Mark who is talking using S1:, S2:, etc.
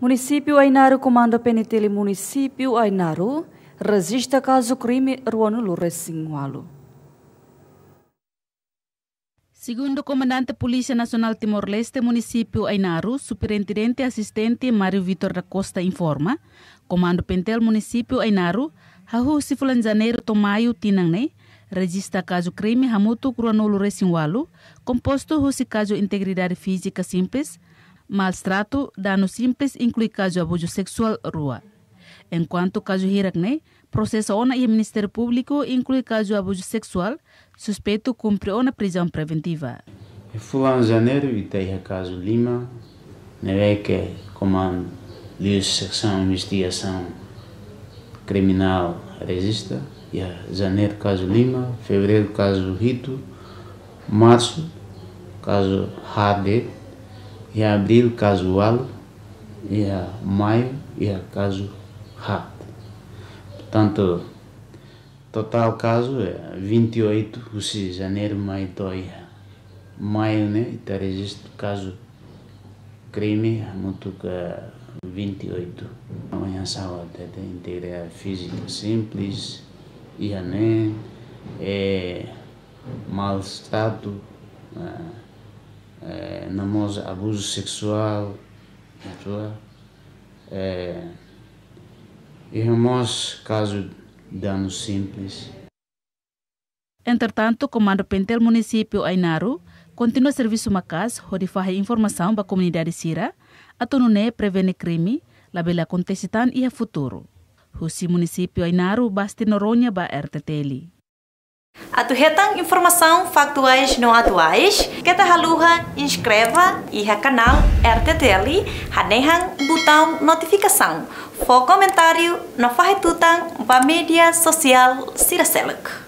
S1: Município Ainaro, comanda penitele município Ainaro resiste caso crime Ruanulo resingualu. Segundo o comandante Polícia Nacional Timor-Leste, município Ainaro, superintendente assistente Mário Vitor da Costa informa, comando pentel município Ainaro, hahu sifulan janeiro tomaio tinangne, registra caso crime hamutu ruanulu resingualu, composto Rusi caso integridade física simples, maltrato, dano simples, inclui caso abuso sexual rua. Enquanto caso Hirakne, processo ONA e Ministério Público inclui caso abuso sexual, suspeito cumpre ONA prisão preventiva.
S2: Fulano janeiro e tem caso Lima, né que comando de secção investigação criminal resista, e janeiro caso Lima, fevereiro caso Rito, março caso Hade, e abril casual, e a maio e a caso rápido. Portanto, total caso é 28, ou seja, janeiro, maio, doia. Maio, né? Está registro caso crime, muito que 28. É Amanhã sábado até inteira física simples, e a né? É, mal estado. Uh, eh, não eh, namoro, abuso sexual, natural. É, eh, irmãos, caso dano simples.
S1: Entretanto, o Comando Pentel Município Ainaru continua serviço macas, onde faz informação para a comunidade Sira, atonune prevene crime, labela acontecitan e a é futuro. Husi Município Ainaru, Basti Noronha, ba RTTL. Atuhetang informação factuais não atuais, que te haluha inscreva e ha canal RTTL, hanehang botão notificação, for comentário na farretutang ba mídia social Siraseluk.